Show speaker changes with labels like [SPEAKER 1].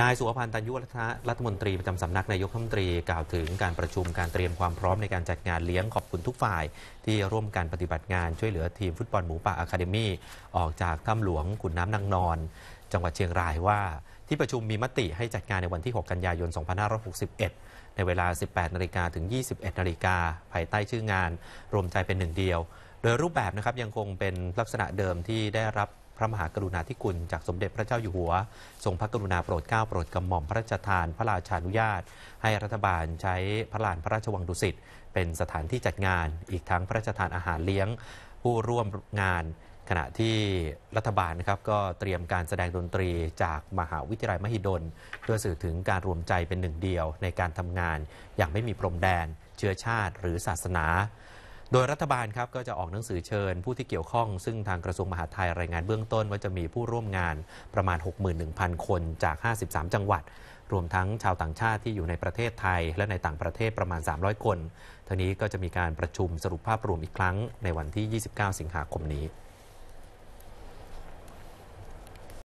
[SPEAKER 1] นาย สุวพันธ์ ตันยุรัฐมนตรี ประจำสำนักนายกรัฐมนตรีกล่าวถึงการประชุมการเตรียมความพร้อมในการจัดงานเลี้ยงขอบคุณทุกฝ่ายที่ร่วมกันปฏิบัติงานช่วยเหลือทีมฟุตบอลหมูป่าอะคาเดมี่ออกจากถ้ำหลวงขุนน้ำนางนอนจังหวัดเชียงรายว่า ที่ประชุมมีมติให้จัดงานในวันที่ 6 กันยายน 2561 ในเวลา 18นาฬิกาถึง 21นาฬิกาภายใต้ชื่องาน รวมใจเป็นหนึ่งเดียวโดยรูปแบบนะครับยังคงเป็นลักษณะเดิมที่ได้รับพระมหากรุณาธิคุณจากสมเด็จพระเจ้าอยู่หัว ทรงพระกรุณาโปรดเกล้าโปรดกระหม่อมพระราชทานพระราชานุญาต ให้รัฐบาลใช้พระลานพระราชวังดุสิตเป็นสถานที่จัดงาน อีกทั้งพระราชทานอาหารเลี้ยง ผู้ร่วมงานขณะที่รัฐบาลนะครับก็เตรียมการแสดงดนตรีจากมหาวิทยาลัยมหิดล เพื่อสื่อถึงการรวมใจเป็นหนึ่งเดียวในการทำงาน อย่างไม่มีพรมแดนเชื้อชาติหรือศาสนาโดยรัฐบาลครับก็จะออกหนังสือเชิญผู้ที่เกี่ยวข้อง ซึ่งทางกระทรวงมหาดไทยรายงานเบื้องต้นว่าจะมีผู้ร่วมงานประมาณ 61,000 คนจาก 53 จังหวัด รวมทั้งชาวต่างชาติที่อยู่ในประเทศไทย และในต่างประเทศประมาณ 300 คนทีนี้ก็จะมีการประชุมสรุปภาพรวมอีกครั้งในวันที่ 29 สิงหาคมนี้